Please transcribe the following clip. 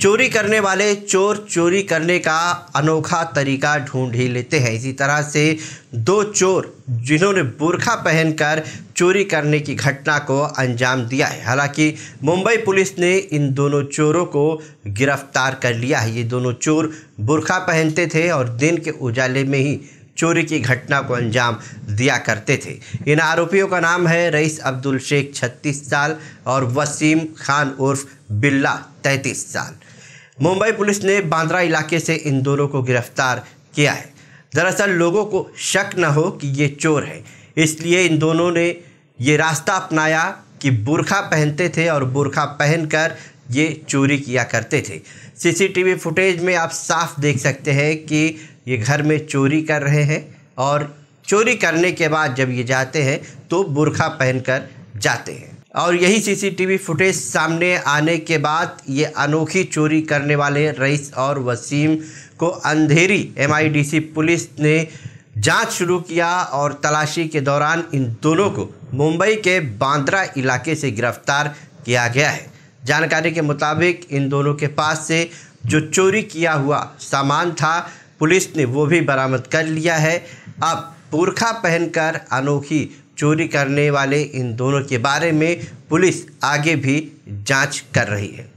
चोरी करने वाले चोर चोरी करने का अनोखा तरीका ढूंढ ही लेते हैं इसी तरह से दो चोर जिन्होंने बुरखा पहनकर चोरी करने की घटना को अंजाम दिया है हालांकि मुंबई पुलिस ने इन दोनों चोरों को गिरफ्तार कर लिया है ये दोनों चोर बुरखा पहनते थे और दिन के उजाले में ही चोरी की घटना को अंजाम दिया करते थे इन आरोपियों का नाम है रईस अब्दुल शेख छत्तीस साल और वसीम खान उर्फ बिल्ला तैंतीस साल मुंबई पुलिस ने बांद्रा इलाके से इन दोनों को गिरफ्तार किया है दरअसल लोगों को शक न हो कि ये चोर है इसलिए इन दोनों ने ये रास्ता अपनाया कि बुरखा पहनते थे और बुरखा पहनकर ये चोरी किया करते थे सीसीटीवी फुटेज में आप साफ देख सकते हैं कि ये घर में चोरी कर रहे हैं और चोरी करने के बाद जब ये जाते हैं तो बुरखा पहनकर जाते हैं और यही सीसीटीवी फुटेज सामने आने के बाद ये अनोखी चोरी करने वाले रईस और वसीम को अंधेरी एमआईडीसी पुलिस ने जांच शुरू किया और तलाशी के दौरान इन दोनों को मुंबई के बांद्रा इलाके से गिरफ्तार किया गया है जानकारी के मुताबिक इन दोनों के पास से जो चोरी किया हुआ सामान था पुलिस ने वो भी बरामद कर लिया है अब पुरखा पहनकर अनोखी चोरी करने वाले इन दोनों के बारे में पुलिस आगे भी जांच कर रही है